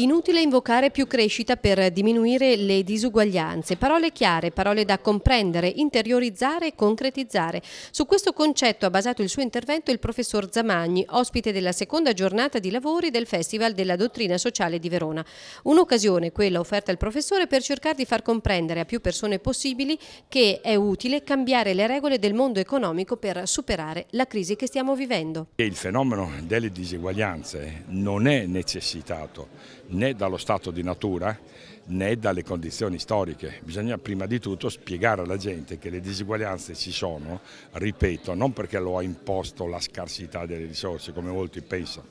Inutile invocare più crescita per diminuire le disuguaglianze. Parole chiare, parole da comprendere, interiorizzare e concretizzare. Su questo concetto ha basato il suo intervento il professor Zamagni, ospite della seconda giornata di lavori del Festival della Dottrina Sociale di Verona. Un'occasione, quella offerta al professore, per cercare di far comprendere a più persone possibili che è utile cambiare le regole del mondo economico per superare la crisi che stiamo vivendo. Il fenomeno delle diseguaglianze non è necessitato né dallo stato di natura né dalle condizioni storiche. Bisogna prima di tutto spiegare alla gente che le disuguaglianze ci sono, ripeto, non perché lo ha imposto la scarsità delle risorse come molti pensano,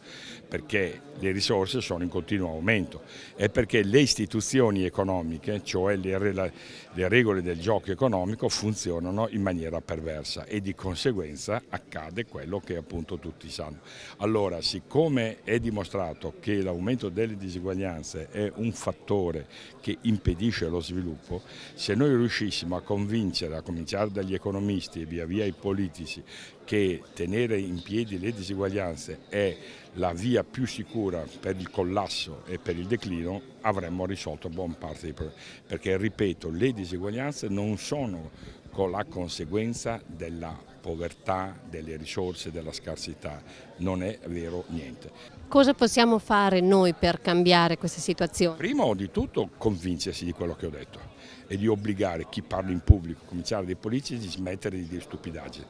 perché le risorse sono in continuo aumento e perché le istituzioni economiche, cioè le, le regole del gioco economico, funzionano in maniera perversa e di conseguenza accade quello che appunto tutti sanno. Allora, siccome è dimostrato che l'aumento delle disuguaglianze disuguaglianze è un fattore che impedisce lo sviluppo, se noi riuscissimo a convincere, a cominciare dagli economisti e via via i politici, che tenere in piedi le disuguaglianze è la via più sicura per il collasso e per il declino, avremmo risolto buon parte dei problemi. Perché, ripeto, le disuguaglianze non sono con la conseguenza della povertà, delle risorse, della scarsità. Non è vero niente. Cosa possiamo fare noi per cambiare questa situazione? Primo di tutto convincersi di quello che ho detto e di obbligare chi parla in pubblico, cominciare dai politici, di smettere di dire stupidaggini.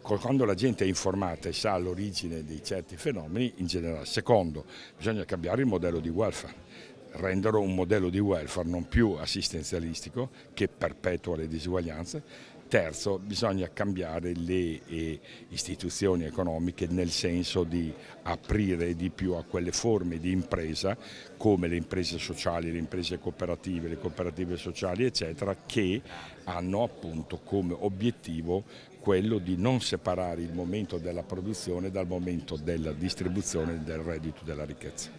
quando la gente è informata e sa l'origine di certi fenomeni in generale. Secondo, bisogna cambiare il modello di welfare renderlo un modello di welfare non più assistenzialistico che perpetua le disuguaglianze. Terzo, bisogna cambiare le eh, istituzioni economiche nel senso di aprire di più a quelle forme di impresa come le imprese sociali, le imprese cooperative, le cooperative sociali eccetera che hanno appunto come obiettivo quello di non separare il momento della produzione dal momento della distribuzione del reddito della ricchezza.